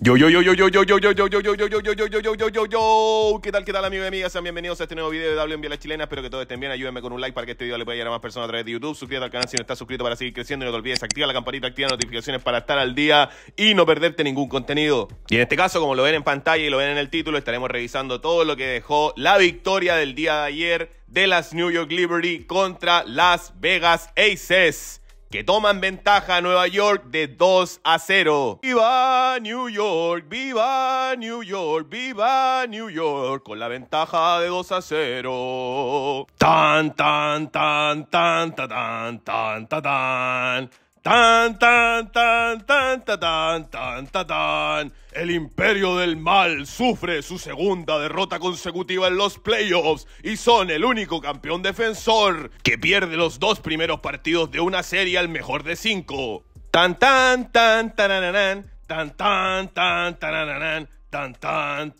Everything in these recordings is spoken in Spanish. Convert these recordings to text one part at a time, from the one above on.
Yo, yo, yo, yo, yo, yo, yo, yo, yo, yo, yo, yo, yo, yo, ¿Qué tal, qué tal, amigos y amigas? Sean bienvenidos a este nuevo video de WNB en la Chilena. Espero que todos estén bien. Ayúdenme con un like para que este video le pueda llegar a más personas a través de YouTube. Suscríbete al canal si no estás suscrito para seguir creciendo. Y no te olvides, activa la campanita, activa notificaciones para estar al día y no perderte ningún contenido. Y en este caso, como lo ven en pantalla y lo ven en el título, estaremos revisando todo lo que dejó la victoria del día de ayer de las New York Liberty contra Las Vegas Aces que toman ventaja a Nueva York de 2 a 0. ¡Viva New York! ¡Viva New York! ¡Viva New York! Con la ventaja de 2 a 0. Tan, tan, tan, tan, tan, tan, tan, tan. tan. Tan, tan, tan, tan, tan, tan, tan, tan, tan. El imperio del mal sufre su segunda derrota consecutiva en los playoffs y son el único campeón defensor que pierde los dos primeros partidos de una serie al mejor de cinco. Tan, tan, tan, tan, tan, tan, tan, tan, tan, tan, tan, tan,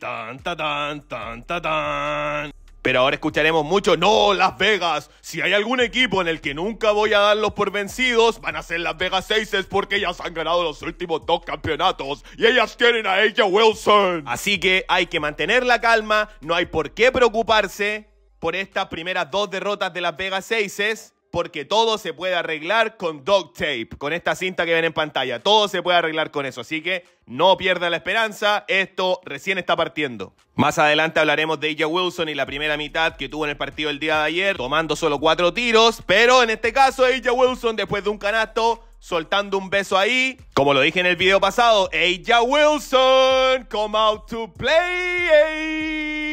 tan, tan, tan, tan, tan. Pero ahora escucharemos mucho, no, Las Vegas. Si hay algún equipo en el que nunca voy a darlos por vencidos, van a ser Las Vegas Aces porque ellas han ganado los últimos dos campeonatos y ellas tienen a ella Wilson. Así que hay que mantener la calma, no hay por qué preocuparse por estas primeras dos derrotas de Las Vegas Aces porque todo se puede arreglar con duct tape, con esta cinta que ven en pantalla. Todo se puede arreglar con eso. Así que no pierda la esperanza, esto recién está partiendo. Más adelante hablaremos de Aja Wilson y la primera mitad que tuvo en el partido el día de ayer, tomando solo cuatro tiros, pero en este caso Aja Wilson después de un canasto soltando un beso ahí. Como lo dije en el video pasado, Aja Wilson, come out to play.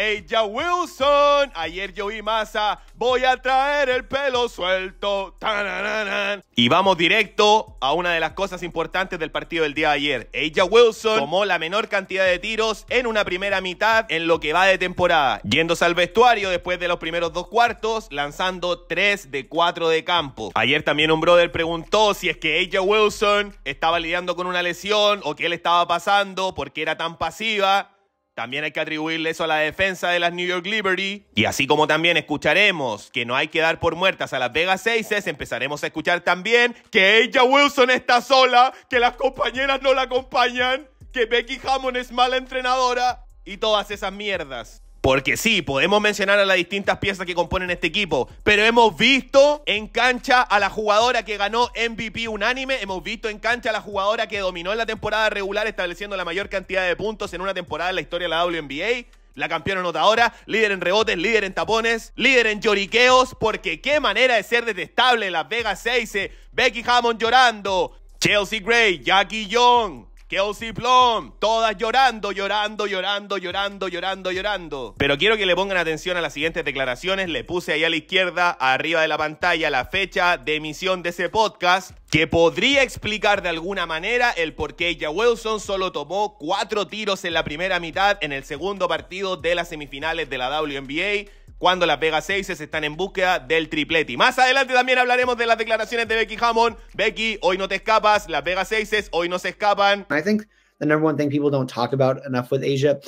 Ella Wilson, ayer yo vi masa, voy a traer el pelo suelto. Y vamos directo a una de las cosas importantes del partido del día de ayer. Ella Wilson tomó la menor cantidad de tiros en una primera mitad en lo que va de temporada, yéndose al vestuario después de los primeros dos cuartos, lanzando 3 de 4 de campo. Ayer también un brother preguntó si es que Ella Wilson estaba lidiando con una lesión o qué le estaba pasando, porque era tan pasiva. También hay que atribuirle eso a la defensa de las New York Liberty. Y así como también escucharemos que no hay que dar por muertas a las Vegas Aces, empezaremos a escuchar también que ella Wilson está sola, que las compañeras no la acompañan, que Becky Hammond es mala entrenadora y todas esas mierdas. Porque sí, podemos mencionar a las distintas piezas que componen este equipo, pero hemos visto en cancha a la jugadora que ganó MVP unánime, hemos visto en cancha a la jugadora que dominó en la temporada regular estableciendo la mayor cantidad de puntos en una temporada en la historia de la WNBA. La campeona anotadora, líder en rebotes, líder en tapones, líder en lloriqueos, porque qué manera de ser detestable Las Vegas 6, Becky Hammond llorando, Chelsea Gray, Jackie Young, Kelsey Plum, todas llorando, llorando, llorando, llorando, llorando, llorando. Pero quiero que le pongan atención a las siguientes declaraciones. Le puse ahí a la izquierda, arriba de la pantalla, la fecha de emisión de ese podcast que podría explicar de alguna manera el por qué ella Wilson solo tomó cuatro tiros en la primera mitad en el segundo partido de las semifinales de la WNBA cuando las Vegas 6 están en búsqueda del triplete. Y más adelante también hablaremos de las declaraciones de Becky Hammond. Becky, hoy no te escapas, las Vegas 6 hoy no se escapan. I think the number one thing people don't talk about enough with Asia,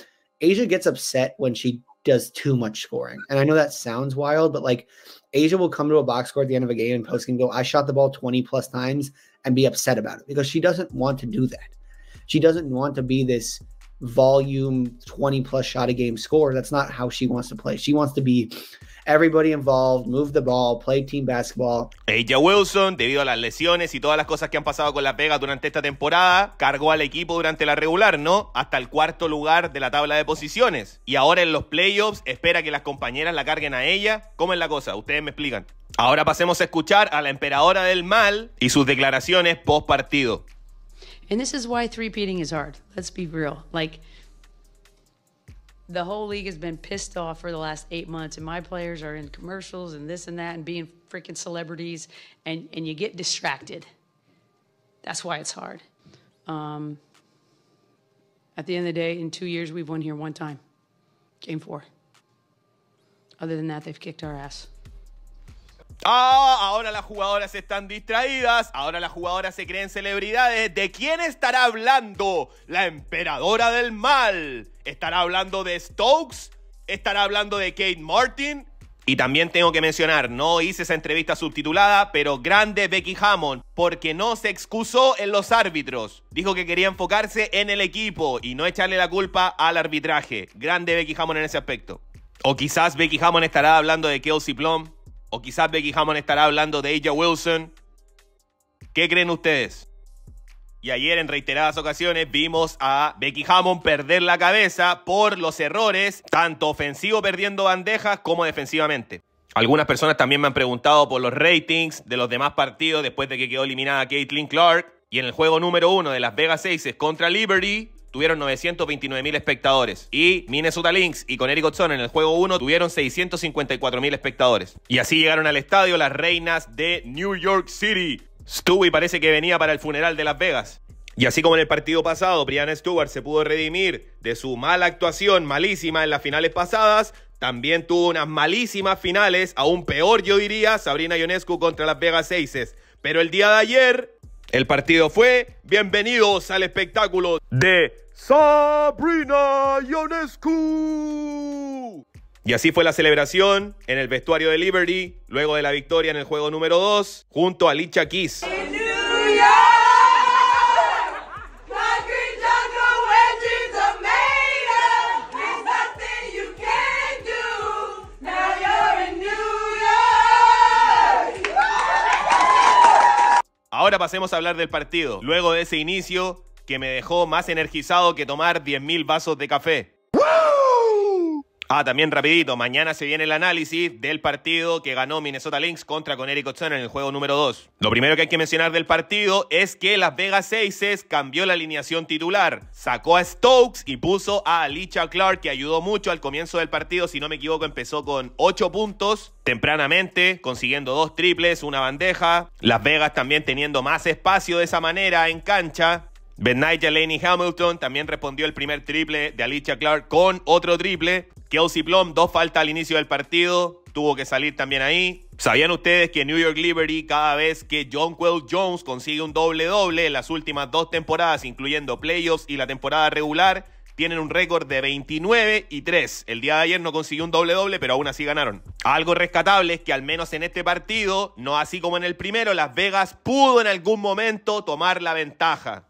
Asia gets upset when she does too much scoring. And I know that sounds wild, but like Asia will come to a box score at the end of a game and post can go, I shot the ball 20 plus times and be upset about it because she doesn't want to do that. She doesn't want to be this volume 20 plus shot a game score. That's not how she wants to play. She wants to be everybody involved, move the ball, play team basketball. Ella Wilson, debido a las lesiones y todas las cosas que han pasado con la pega durante esta temporada, cargó al equipo durante la regular, ¿no? Hasta el cuarto lugar de la tabla de posiciones. Y ahora en los playoffs espera que las compañeras la carguen a ella. ¿Cómo es la cosa? Ustedes me explican. Ahora pasemos a escuchar a la emperadora del mal y sus declaraciones post partido. And this is why three peating is hard. Let's be real. Like, the whole league has been pissed off for the last eight months, and my players are in commercials and this and that and being freaking celebrities, and, and you get distracted. That's why it's hard. Um, at the end of the day, in two years, we've won here one time, game four. Other than that, they've kicked our ass. Ah, ahora las jugadoras están distraídas, ahora las jugadoras se creen celebridades. ¿De quién estará hablando la emperadora del mal? ¿Estará hablando de Stokes? ¿Estará hablando de Kate Martin? Y también tengo que mencionar, no hice esa entrevista subtitulada, pero grande Becky Hammond, porque no se excusó en los árbitros. Dijo que quería enfocarse en el equipo y no echarle la culpa al arbitraje. Grande Becky Hammond en ese aspecto. O quizás Becky Hammond estará hablando de Kelsey Plum, o quizás Becky Hammond estará hablando de ella Wilson. ¿Qué creen ustedes? Y ayer en reiteradas ocasiones vimos a Becky Hammond perder la cabeza por los errores, tanto ofensivo perdiendo bandejas como defensivamente. Algunas personas también me han preguntado por los ratings de los demás partidos después de que quedó eliminada Caitlin Clark. Y en el juego número uno de Las Vegas Aces contra Liberty, tuvieron 929 mil espectadores. Y Minnesota Lynx y con Eric Godson en el juego 1 tuvieron 654 mil espectadores. Y así llegaron al estadio las reinas de New York City. Stewie parece que venía para el funeral de Las Vegas. Y así como en el partido pasado, Brianna Stewart se pudo redimir de su mala actuación, malísima en las finales pasadas, también tuvo unas malísimas finales, aún peor yo diría, Sabrina Ionescu contra Las Vegas Aces. Pero el día de ayer, el partido fue bienvenidos al espectáculo de Sabrina Ionescu. Y así fue la celebración en el vestuario de Liberty, luego de la victoria en el juego número 2, junto a Licha Kiss. Ahora pasemos a hablar del partido. Luego de ese inicio que me dejó más energizado que tomar 10.000 vasos de café. Ah, también rapidito, mañana se viene el análisis del partido que ganó Minnesota Lynx contra Connecticut Otson en el juego número 2. Lo primero que hay que mencionar del partido es que Las Vegas Aces cambió la alineación titular, sacó a Stokes y puso a Alicia Clark, que ayudó mucho al comienzo del partido, si no me equivoco empezó con 8 puntos tempranamente, consiguiendo dos triples, una bandeja, Las Vegas también teniendo más espacio de esa manera en cancha, Ben Laney Hamilton también respondió el primer triple de Alicia Clark con otro triple. Kelsey Plum, dos faltas al inicio del partido, tuvo que salir también ahí. ¿Sabían ustedes que New York Liberty cada vez que John Quell Jones consigue un doble-doble en las últimas dos temporadas, incluyendo playoffs y la temporada regular, tienen un récord de 29 y 3. El día de ayer no consiguió un doble doble, pero aún así ganaron. Algo rescatable es que al menos en este partido, no así como en el primero, Las Vegas pudo en algún momento tomar la ventaja.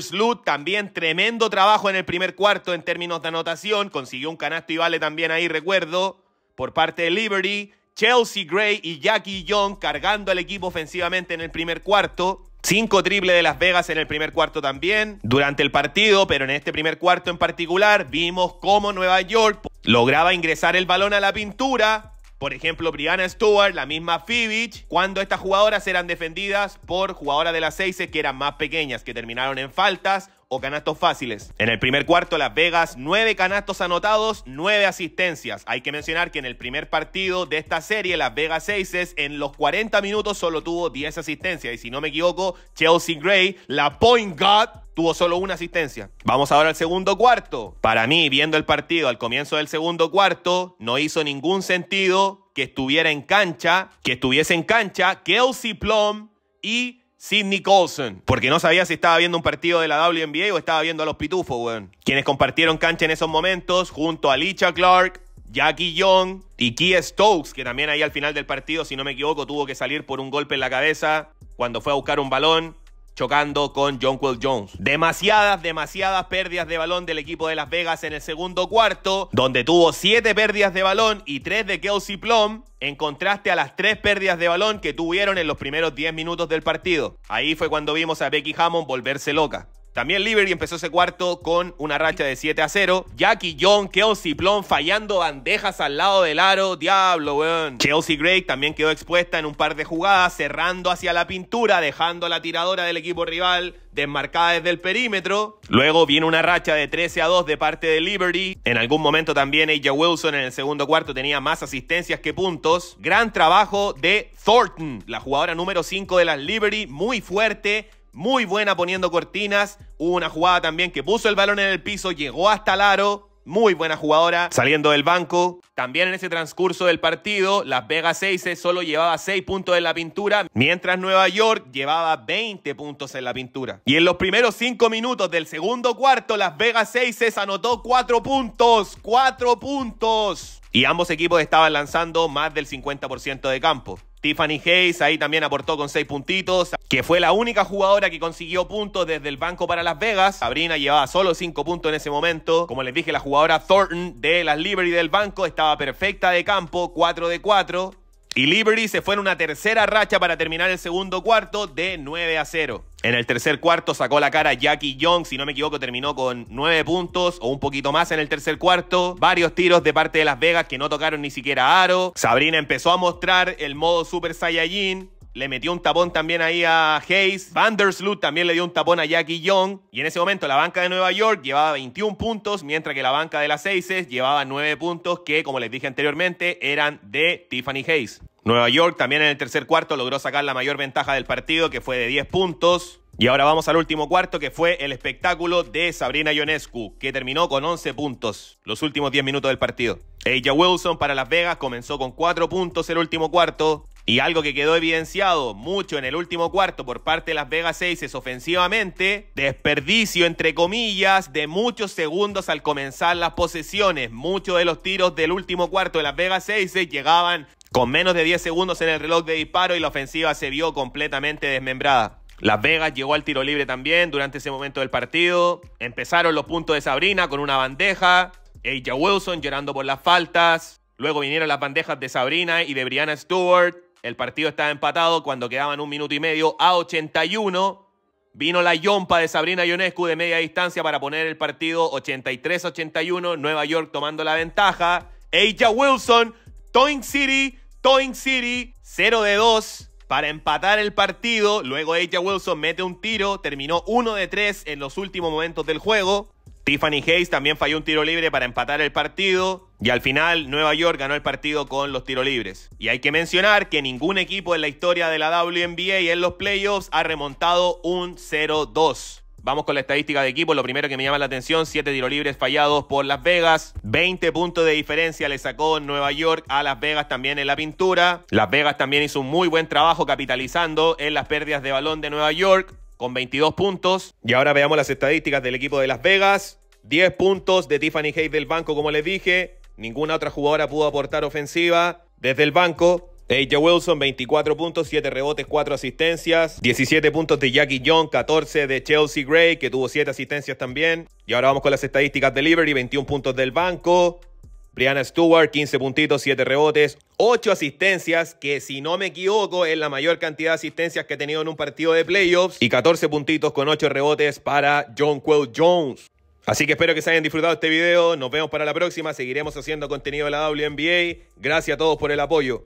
Sloot también tremendo trabajo en el primer cuarto en términos de anotación. Consiguió un canasto y vale también ahí, recuerdo, por parte de Liberty. Chelsea Gray y Jackie Young cargando al equipo ofensivamente en el primer cuarto. Cinco triple de Las Vegas en el primer cuarto también, durante el partido, pero en este primer cuarto en particular vimos cómo Nueva York lograba ingresar el balón a la pintura, por ejemplo, Brianna Stewart, la misma Phoebe, cuando estas jugadoras eran defendidas por jugadoras de las 6 que eran más pequeñas, que terminaron en faltas o canastos fáciles. En el primer cuarto, Las Vegas, nueve canastos anotados, 9 asistencias. Hay que mencionar que en el primer partido de esta serie, Las Vegas Aces en los 40 minutos solo tuvo 10 asistencias. Y si no me equivoco, Chelsea Gray, la point guard, tuvo solo una asistencia. Vamos ahora al segundo cuarto. Para mí, viendo el partido al comienzo del segundo cuarto, no hizo ningún sentido que estuviera en cancha, que estuviese en cancha Kelsey Plum y Sidney Colson, porque no sabía si estaba viendo un partido de la WNBA o estaba viendo a los pitufos, weón. Quienes compartieron cancha en esos momentos, junto a Licha Clark, Jackie Young y Key Stokes, que también ahí al final del partido, si no me equivoco, tuvo que salir por un golpe en la cabeza cuando fue a buscar un balón chocando con Quill Jones. Demasiadas, demasiadas pérdidas de balón del equipo de Las Vegas en el segundo cuarto, donde tuvo 7 pérdidas de balón y 3 de Kelsey Plum, en contraste a las 3 pérdidas de balón que tuvieron en los primeros 10 minutos del partido. Ahí fue cuando vimos a Becky Hammond volverse loca. También Liberty empezó ese cuarto con una racha de 7 a 0. Jackie John, Kelsey Plon fallando bandejas al lado del aro. Diablo, weón. Kelsey Gray también quedó expuesta en un par de jugadas, cerrando hacia la pintura, dejando a la tiradora del equipo rival desmarcada desde el perímetro. Luego viene una racha de 13 a 2 de parte de Liberty. En algún momento también Aja Wilson en el segundo cuarto tenía más asistencias que puntos. Gran trabajo de Thornton, la jugadora número 5 de las Liberty, muy fuerte muy buena poniendo cortinas. Hubo una jugada también que puso el balón en el piso, llegó hasta el aro. Muy buena jugadora saliendo del banco. También en ese transcurso del partido, Las Vegas 6 solo llevaba 6 puntos en la pintura, mientras Nueva York llevaba 20 puntos en la pintura. Y en los primeros 5 minutos del segundo cuarto, Las Vegas 6 anotó 4 puntos. 4 puntos. Y ambos equipos estaban lanzando más del 50% de campo. Tiffany Hayes ahí también aportó con 6 puntitos, que fue la única jugadora que consiguió puntos desde el banco para Las Vegas. Sabrina llevaba solo 5 puntos en ese momento. Como les dije, la jugadora Thornton de las Liberty del banco estaba perfecta de campo, 4 de 4. Y Liberty se fue en una tercera racha para terminar el segundo cuarto de 9 a 0. En el tercer cuarto sacó la cara Jackie Young, si no me equivoco, terminó con nueve puntos o un poquito más en el tercer cuarto. Varios tiros de parte de Las Vegas que no tocaron ni siquiera aro. Sabrina empezó a mostrar el modo Super Saiyajin. Le metió un tapón también ahí a Hayes. Vandersloot también le dio un tapón a Jackie Young. Y en ese momento la banca de Nueva York llevaba 21 puntos, mientras que la banca de las Aces llevaba nueve puntos, que como les dije anteriormente, eran de Tiffany Hayes. Nueva York también en el tercer cuarto logró sacar la mayor ventaja del partido, que fue de 10 puntos. Y ahora vamos al último cuarto, que fue el espectáculo de Sabrina Ionescu, que terminó con 11 puntos, los últimos 10 minutos del partido. Ella Wilson para Las Vegas comenzó con 4 puntos el último cuarto. Y algo que quedó evidenciado mucho en el último cuarto por parte de Las Vegas Aces ofensivamente, desperdicio entre comillas de muchos segundos al comenzar las posesiones. Muchos de los tiros del último cuarto de Las Vegas Aces llegaban con menos de 10 segundos en el reloj de disparo y la ofensiva se vio completamente desmembrada. Las Vegas llegó al tiro libre también durante ese momento del partido. Empezaron los puntos de Sabrina con una bandeja. Ella Wilson llorando por las faltas. Luego vinieron las bandejas de Sabrina y de Brianna Stewart. El partido estaba empatado cuando quedaban un minuto y medio a 81. Vino la yompa de Sabrina Ionescu de media distancia para poner el partido 83-81. Nueva York tomando la ventaja. Ella Wilson Toing City, Toin City, 0 de 2 para empatar el partido. Luego Aja Wilson mete un tiro, terminó 1 de 3 en los últimos momentos del juego. Tiffany Hayes también falló un tiro libre para empatar el partido. Y al final, Nueva York ganó el partido con los tiros libres. Y hay que mencionar que ningún equipo en la historia de la WNBA en los playoffs ha remontado un 0-2. Vamos con la estadística de equipo. Lo primero que me llama la atención, 7 tiros libres fallados por Las Vegas. 20 puntos de diferencia le sacó Nueva York a Las Vegas también en la pintura. Las Vegas también hizo un muy buen trabajo capitalizando en las pérdidas de balón de Nueva York con 22 puntos. Y ahora veamos las estadísticas del equipo de Las Vegas. 10 puntos de Tiffany Hayes del banco, como les dije. Ninguna otra jugadora pudo aportar ofensiva desde el banco. AJ Wilson, 24 puntos, 7 rebotes, 4 asistencias. 17 puntos de Jackie Young, 14 de Chelsea Gray, que tuvo 7 asistencias también. Y ahora vamos con las estadísticas de Liberty, 21 puntos del banco. Brianna Stewart, 15 puntitos, 7 rebotes, 8 asistencias, que si no me equivoco es la mayor cantidad de asistencias que ha tenido en un partido de playoffs. Y 14 puntitos con 8 rebotes para John Quell Jones. Así que espero que se hayan disfrutado este video. Nos vemos para la próxima. Seguiremos haciendo contenido de la WNBA. Gracias a todos por el apoyo.